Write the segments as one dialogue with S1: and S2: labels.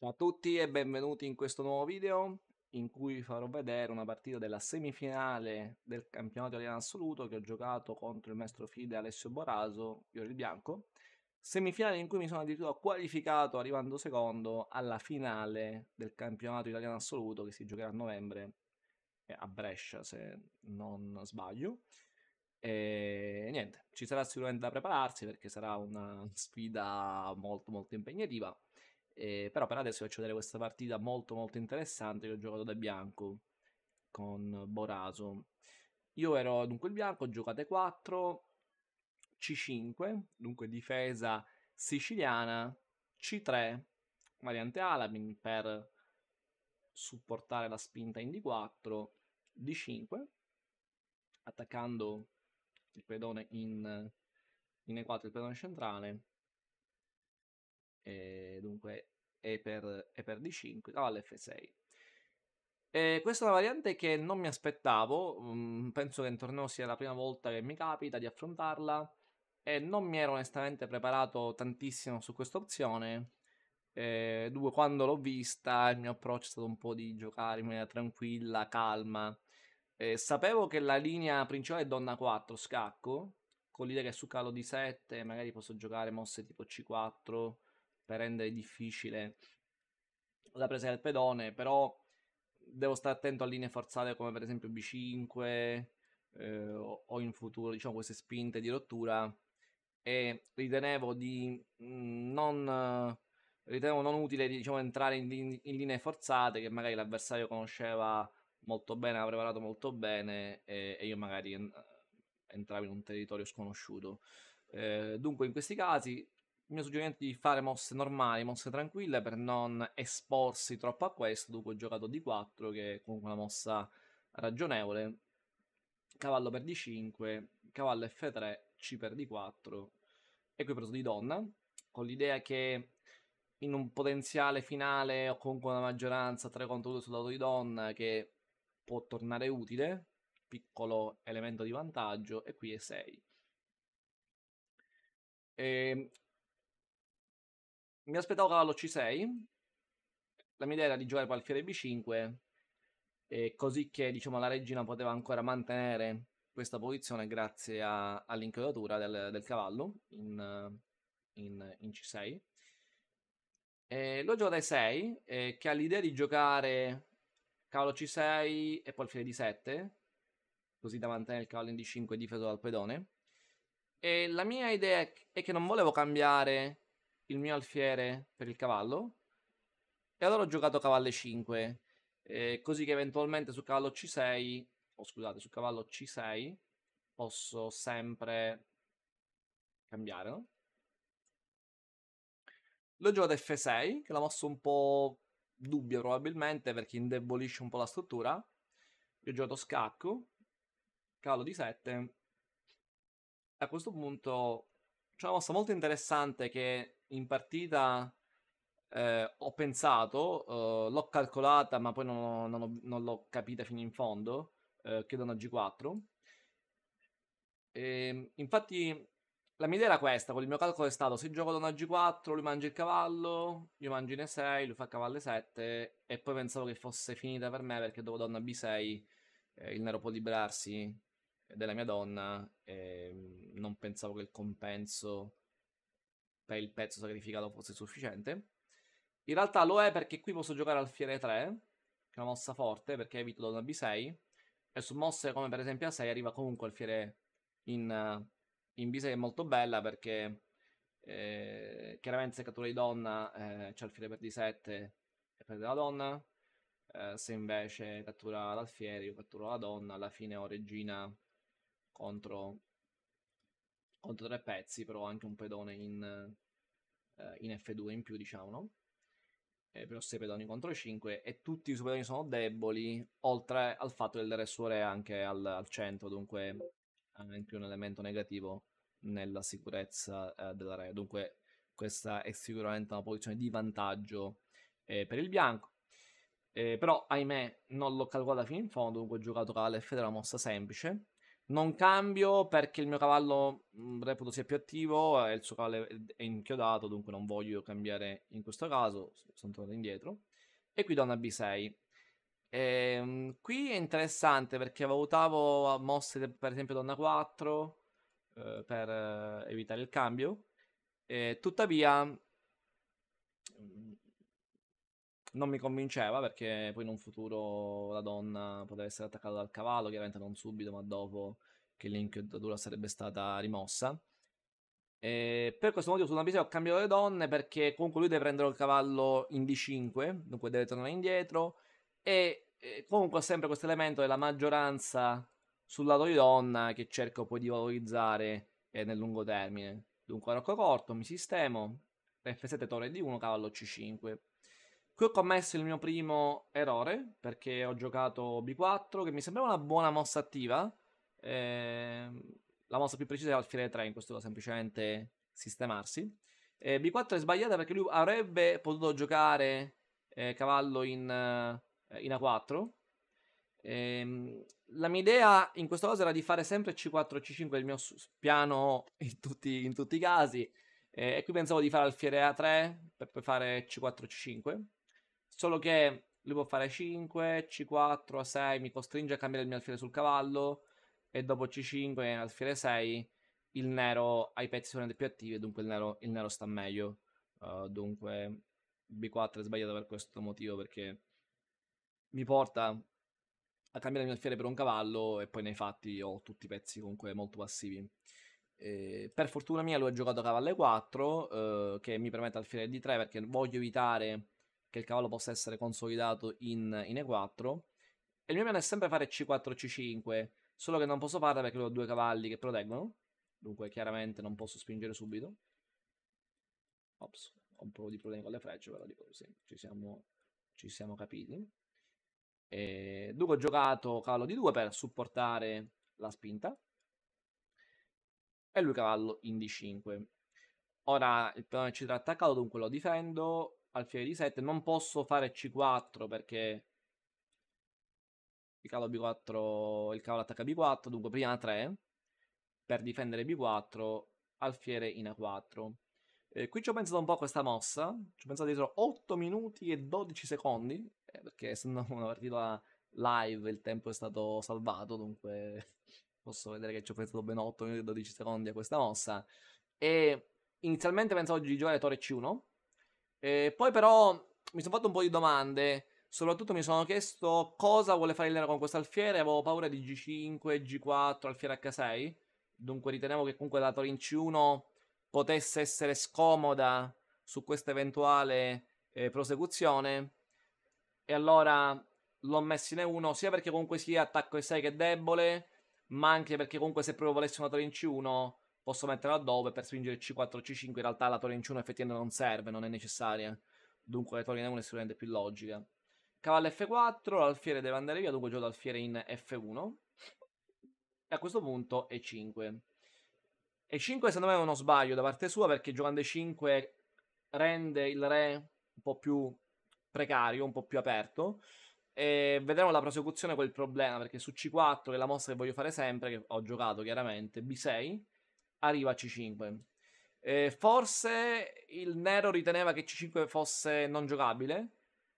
S1: Ciao a tutti e benvenuti in questo nuovo video in cui vi farò vedere una partita della semifinale del campionato italiano assoluto che ho giocato contro il maestro Fide Alessio Boraso, io il bianco, semifinale in cui mi sono addirittura qualificato arrivando secondo alla finale del campionato italiano assoluto che si giocherà a novembre eh, a Brescia se non sbaglio. E niente, ci sarà sicuramente da prepararsi perché sarà una sfida molto molto impegnativa eh, però per adesso vi faccio vedere questa partita molto molto interessante che ho giocato da bianco con Boraso. Io ero dunque il bianco, giocate 4, C5, dunque difesa siciliana, C3, variante Alamin per supportare la spinta in D4, D5, attaccando il pedone in, in E4, il pedone centrale, e eh, dunque e per, e per D5 dava l'F6. E questa è una variante che non mi aspettavo, mm, penso che in torneo sia la prima volta che mi capita di affrontarla e non mi ero onestamente preparato tantissimo su questa opzione. E, eh, dunque quando l'ho vista il mio approccio è stato un po' di giocare in maniera tranquilla, calma. E, eh, sapevo che la linea principale è donna 4, scacco, con l'idea che su calo di 7 magari posso giocare mosse tipo C4 per rendere difficile la presa del pedone, però devo stare attento a linee forzate come per esempio B5 eh, o in futuro diciamo queste spinte di rottura e ritenevo di mm, non ritenevo non utile diciamo, entrare in, in, linee forzate che magari l'avversario conosceva molto bene, aveva preparato molto bene e, e io magari entravo in un territorio sconosciuto. Eh, dunque in questi casi il mio suggerimento è di fare mosse normali, mosse tranquille per non esporsi troppo a questo. Dopo ho giocato D4 che è comunque una mossa ragionevole. Cavallo per D5, cavallo F3, C per D4 e qui ho preso di donna con l'idea che in un potenziale finale o comunque una maggioranza 3 contro 2 sul lato di donna che può tornare utile, piccolo elemento di vantaggio e qui è 6. E ehm, mi aspettavo cavallo C6. La mia idea era di giocare alfiere B5, eh, così che diciamo, la regina poteva ancora mantenere questa posizione grazie a, all'incrodatura del, del, cavallo in, in, in C6. Eh, lo gioco da 6, eh, che ha l'idea di giocare cavallo C6 e poi alfiere D7, così da mantenere il cavallo in D5 difeso dal pedone. E la mia idea è che non volevo cambiare il mio alfiere per il cavallo e allora ho giocato cavallo 5 eh, così che eventualmente su cavallo c6 o oh, scusate su cavallo c6 posso sempre cambiare no? l'ho giocato f6 che è la mossa un po' dubbia probabilmente perché indebolisce un po' la struttura io ho giocato scacco cavallo di 7 a questo punto c'è una mossa molto interessante che in partita eh, ho pensato, eh, l'ho calcolata, ma poi non, non, ho, non, l'ho capita fino in fondo, eh, chiedo una G4. E, ehm, infatti la mia idea era questa, con il mio calcolo è stato se gioco da una G4 lui mangia il cavallo, io mangio in E6, lui fa cavallo E7 e poi pensavo che fosse finita per me perché dopo donna B6 eh, il nero può liberarsi della mia donna e non pensavo che il compenso per il pezzo sacrificato fosse sufficiente. In realtà lo è perché qui posso giocare alfiere 3, che è una mossa forte perché evito da una B6, e su mosse come per esempio A6 arriva comunque alfiere in, eh, in B6 è molto bella perché eh, chiaramente se cattura di donna eh, c'è alfiere per D7 e perde la donna, eh, se invece cattura l'alfiere io catturo la donna, alla fine ho regina contro oltre tre pezzi, però anche un pedone in, uh, in F2 in più, diciamo, no? Eh, però 6 pedoni contro 5 e tutti i suoi pedoni sono deboli, oltre al fatto del re suo re anche al, al, centro, dunque anche un elemento negativo nella sicurezza eh, dell'area. Dunque questa è sicuramente una posizione di vantaggio eh, per il bianco. Eh, però ahimè non l'ho calcolata fino in fondo, dunque ho giocato con F della mossa semplice non cambio perché il mio cavallo mm, reputo sia più attivo e eh, il suo cavallo è inchiodato, dunque non voglio cambiare in questo caso, sono tornato indietro. E qui do una B6. E, ehm, qui è interessante perché valutavo mosse per esempio donna 4 eh, per eh, evitare il cambio. E, tuttavia non mi convinceva perché poi in un futuro la donna poteva essere attaccata dal cavallo, chiaramente non subito, ma dopo che l'inchiodatura sarebbe stata rimossa. E per questo motivo sull'ambizione ho cambiato le donne perché comunque lui deve prendere il cavallo in D5, dunque deve tornare indietro e, comunque ha sempre questo elemento della maggioranza sul lato di donna che cerco poi di valorizzare eh, nel lungo termine. Dunque rocco corto, mi sistemo, F7 torre D1, cavallo C5 Qui ho commesso il mio primo errore, perché ho giocato B4, che mi sembrava una buona mossa attiva. Ehm, la mossa più precisa è alfiere 3, in questo caso semplicemente sistemarsi. Eh, B4 è sbagliata perché lui avrebbe potuto giocare eh, cavallo in, eh, in A4. Ehm, la mia idea in questo caso era di fare sempre C4 C5, il mio piano in tutti, in tutti i casi. Eh, e qui pensavo di fare alfiere A3 per poi fare C4 C5. Solo che lui può fare 5, C4, A6, mi costringe a cambiare il mio alfiere sul cavallo e dopo C5 e alfiere 6 il nero ha i pezzi sono più attivi e dunque il nero, il nero sta meglio. Uh, dunque B4 è sbagliato per questo motivo perché mi porta a cambiare il mio alfiere per un cavallo e poi nei fatti ho tutti i pezzi comunque molto passivi. Eh, per fortuna mia lui ha giocato a cavallo 4 eh, che mi permette alfiere D3 perché voglio evitare che il cavallo possa essere consolidato in, in E4. E il mio piano è sempre fare C4 C5, solo che non posso farlo perché ho due cavalli che proteggono. Dunque chiaramente non posso spingere subito. Ops, ho un po' di problemi con le frecce, però dico sì, ci siamo, ci siamo capiti. E, dunque ho giocato cavallo di 2 per supportare la spinta. E lui cavallo in D5. Ora il piano C3 attaccato, dunque lo difendo alfiere di 7. Non posso fare C4 perché il cavallo B4, il cavallo attacca B4, dunque prima A3 per difendere B4, alfiere in A4. Eh, qui ci ho pensato un po' a questa mossa, ci ho pensato dietro 8 minuti e 12 secondi, eh, perché essendo una partita live il tempo è stato salvato, dunque posso vedere che ci ho pensato ben 8 minuti e 12 secondi a questa mossa. E inizialmente pensavo di giocare torre C1, e ehm, poi però mi sono fatto un po' di domande. Soprattutto mi sono chiesto cosa vuole fare il nero con questo alfiere. Avevo paura di G5, G4, alfiere H6. Dunque ritenevo che comunque la Torin C1 potesse essere scomoda su questa eventuale eh, prosecuzione. E allora l'ho messo in E1 sia perché comunque sia attacco E6 che è debole, ma anche perché comunque se proprio volessi una Torin C1 posso mettere dove per spingere C4 C5 in realtà la torre in C1 effettivamente non serve non è necessaria dunque la torre in E1 è sicuramente più logica cavallo F4 l'alfiere deve andare via dunque gioco l'alfiere in F1 e a questo punto E5 E5 secondo me è uno sbaglio da parte sua perché giocando E5 rende il re un po' più precario un po' più aperto e vedremo la prosecuzione quel problema perché su C4 che è la mossa che voglio fare sempre che ho giocato chiaramente B6 arriva a C5. Eh, forse il nero riteneva che C5 fosse non giocabile.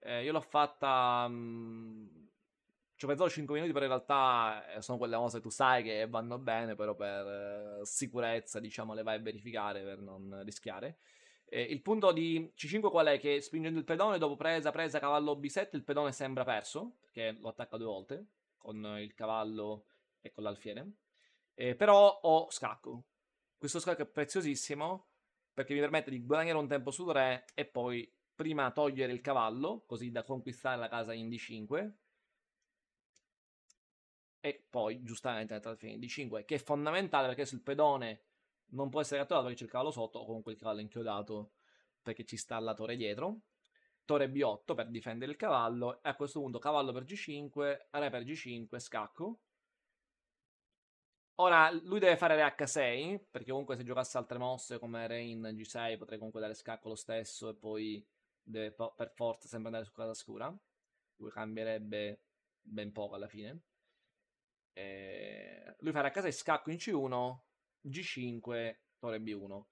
S1: Eh, io l'ho fatta. Mm, ci ho pensato 5 minuti, però in realtà eh, sono quelle cose che tu sai che vanno bene, però per eh, sicurezza, diciamo, le vai a verificare per non rischiare. Eh, il punto di C5 qual è? Che spingendo il pedone, dopo presa, presa, cavallo B7, il pedone sembra perso, perché lo attacca due volte, con il cavallo e con l'alfiere. Eh, però ho scacco, questo scarico è preziosissimo perché mi permette di guadagnare un tempo sul re e poi prima togliere il cavallo, così da conquistare la casa in D5. E poi giustamente entrare alla fine D5, che è fondamentale perché sul pedone non può essere catturato perché c'è il cavallo sotto o comunque il cavallo inchiodato perché ci sta la torre dietro. Torre B8 per difendere il cavallo e a questo punto cavallo per G5, re per G5, scacco Ora, lui deve fare re H6, perché comunque se giocasse altre mosse come re in G6 potrei comunque dare scacco lo stesso e poi deve per forza sempre andare su casa scura. Lui cambierebbe ben poco alla fine. E... Ehm, lui fa re H6, scacco in C1, G5, torre B1.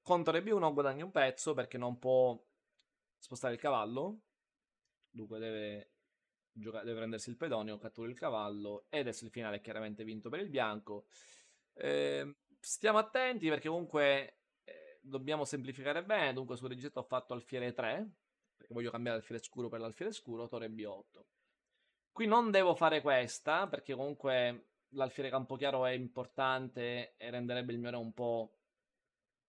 S1: Con torre B1 guadagna un pezzo perché non può spostare il cavallo, dunque deve gioca- deve prendersi il pedonio, cattura il cavallo ed adesso il finale è chiaramente vinto per il bianco. Eh, stiamo attenti perché comunque eh, dobbiamo semplificare bene, dunque sul rigetto ho fatto alfiere 3, perché voglio cambiare alfiere scuro per l'alfiere scuro, torre B8. Qui non devo fare questa perché comunque l'alfiere campochiaro è importante e renderebbe il mio re un po'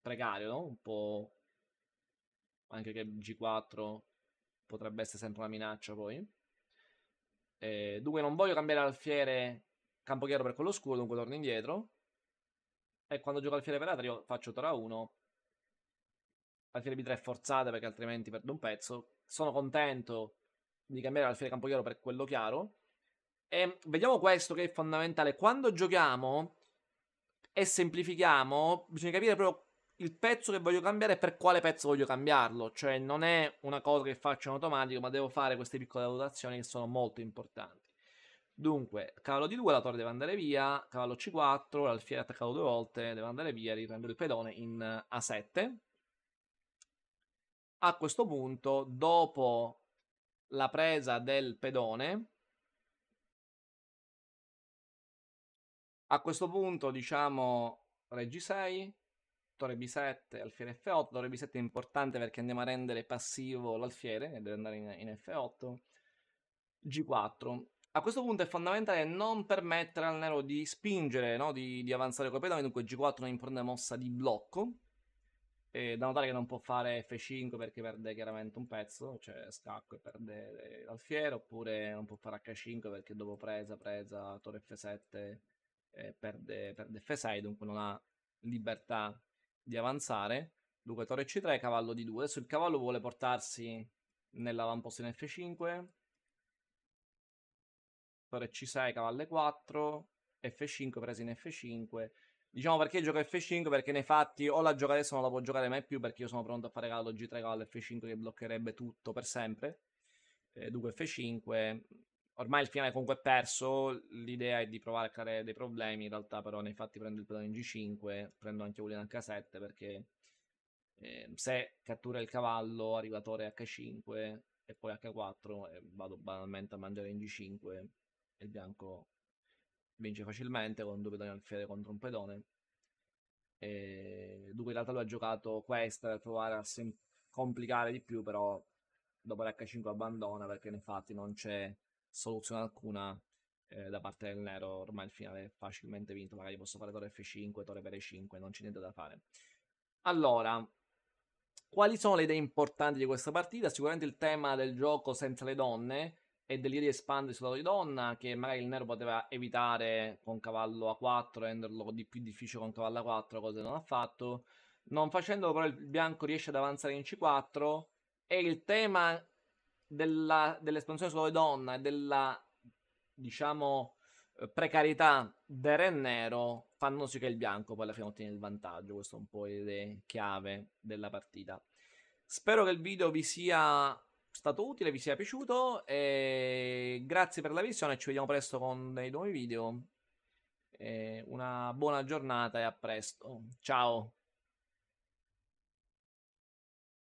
S1: precario, no? Un po' anche che G4 potrebbe essere sempre una minaccia poi. Eh, dunque non voglio cambiare alfiere campo chiaro per quello scuro, dunque torno indietro. E quando gioco alfiere per a io faccio Tora 1. Alfiere B3 forzata perché altrimenti perdo un pezzo. Sono contento di cambiare alfiere campo chiaro per quello chiaro. E vediamo questo che è fondamentale. Quando giochiamo e semplifichiamo, bisogna capire proprio il pezzo che voglio cambiare e per quale pezzo voglio cambiarlo. Cioè non è una cosa che faccio in automatico, ma devo fare queste piccole valutazioni che sono molto importanti. Dunque, cavallo D2, la torre deve andare via, cavallo C4, l'alfiere attaccato due volte, deve andare via, riprendo il pedone in A7. A questo punto, dopo la presa del pedone, a questo punto diciamo Reg 6, Torre B7, alfiere F8. Torre B7 è importante perché andiamo a rendere passivo l'alfiere e deve andare in, in F8. G4. A questo punto è fondamentale non permettere al nero di spingere, no? di, di, avanzare col pedone, dunque G4 è un'importante mossa di blocco. E da notare che non può fare F5 perché perde chiaramente un pezzo, cioè scacco e perde eh, l'alfiere, oppure non può fare H5 perché dopo presa, presa, torre F7 eh, perde, perde F6, dunque non ha libertà di avanzare. Dunque, torre C3, cavallo D2. Adesso il cavallo vuole portarsi nell'avamposto in F5. Torre C6, cavallo 4 F5, presa in F5. Diciamo perché gioco F5? Perché nei fatti o la gioca adesso non la può giocare mai più perché io sono pronto a fare cavallo G3, cavallo F5 che bloccherebbe tutto per sempre. Eh, dunque F5 ormai il finale comunque è perso, l'idea è di provare a creare dei problemi, in realtà però nei fatti prendo il pedone in G5, prendo anche Ulian H7 perché eh, se cattura il cavallo arriva torre H5 e poi H4 e vado banalmente a mangiare in G5 e il bianco vince facilmente con due pedoni alfiere contro un pedone. E, ehm, dunque in realtà lui ha giocato questa per provare a complicare di più, però dopo l'H5 abbandona perché nei fatti non c'è soluzione alcuna eh, da parte del nero, ormai il finale è facilmente vinto, magari posso fare torre f5, torre per e5, non c'è niente da fare. Allora, quali sono le idee importanti di questa partita? Sicuramente il tema del gioco senza le donne e dell'idea di espandere sul lato di donna, che magari il nero poteva evitare con cavallo a4, renderlo di più difficile con cavallo a4, cosa che non ha fatto. Non facendolo però il bianco riesce ad avanzare in c4 e il tema della, dell'espansione solo donna e della, diciamo, eh, precarietà del re nero fanno sì che il bianco poi alla fine ottiene il vantaggio. Questo è un po' le chiave della partita. Spero che il video vi sia stato utile, vi sia piaciuto. E grazie per la visione. Ci vediamo presto con dei nuovi video. E una buona giornata e a presto. Ciao.